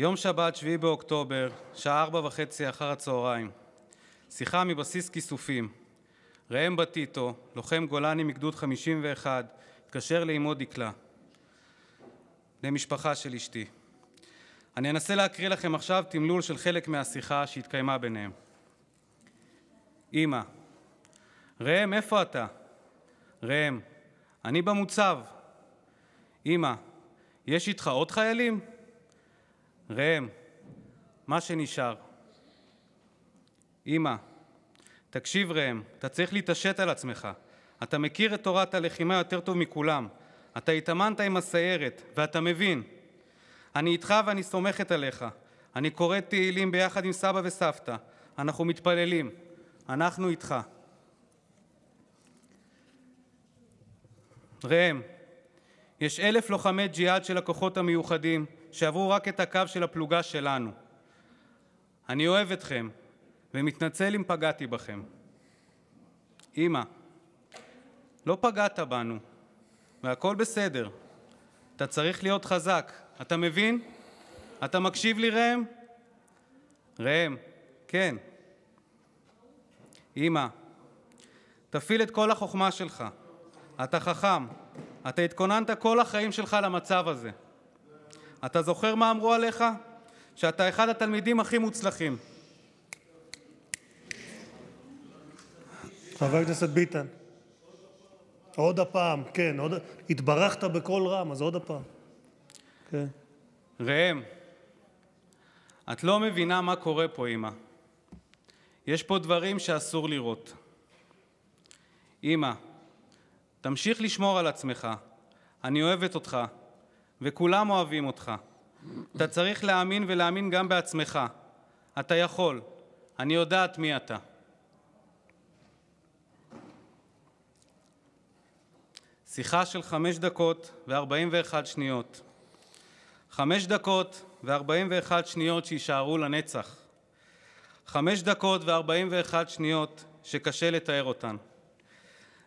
יום שבת, 7 באוקטובר, שעה ארבע וחצי אחר הצהריים. שיחה מבסיס כיסופים. ראם בטיטו, לוחם גולני מגדוד 51, התקשר לאמו דקלה, למשפחה של אשתי. אני אנסה להקריא לכם עכשיו תמלול של חלק מהשיחה שהתקיימה ביניהם. אמא, ראם, איפה אתה? ראם, אני במוצב. אמא, יש איתך עוד חיילים? ראם מה שנשאר אימא תקשיב ראם אתה צריך להתעשת על עצמך אתה מכיר את תורת הלחימה יותר טוב מכולם אתה התאמנת עם הסיירת ואתה מבין אני איתך ואני סומכת עליך אני קורא תהילים ביחד עם סבא וסבתא אנחנו מתפללים אנחנו איתך ראם יש אלף לוחמי ג'יהאד של הכוחות המיוחדים שעברו רק את הקו של הפלוגה שלנו. אני אוהב אתכם, ומתנצל אם פגעתי בכם. אמא, לא פגעת בנו, והכל בסדר. אתה צריך להיות חזק, אתה מבין? אתה מקשיב לי, ראם? ראם, כן. אמא, תפעיל את כל החוכמה שלך. אתה חכם. אתה התכוננת כל החיים שלך למצב הזה. אתה זוכר מה אמרו עליך? שאתה אחד התלמידים הכי מוצלחים. חבר הכנסת ביטן, עוד הפעם, כן, עוד... התברכת בקול רם, אז עוד הפעם. כן. ראם, את לא מבינה מה קורה פה, אימא. יש פה דברים שאסור לראות. אימא, תמשיך לשמור על עצמך. אני אוהבת אותך. וכולם אוהבים אותך. אתה צריך להאמין ולהאמין גם בעצמך. אתה יכול. אני יודעת מי אתה. שיחה של חמש דקות וארבעים ואחת שניות. חמש דקות וארבעים ואחת שניות שיישארו לנצח. חמש דקות וארבעים ואחת שניות שקשה לתאר אותן.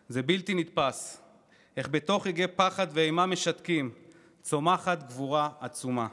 זה בלתי נתפס, איך בתוך רגעי פחד ואימה משתקים, צומחת גבורה עצומה.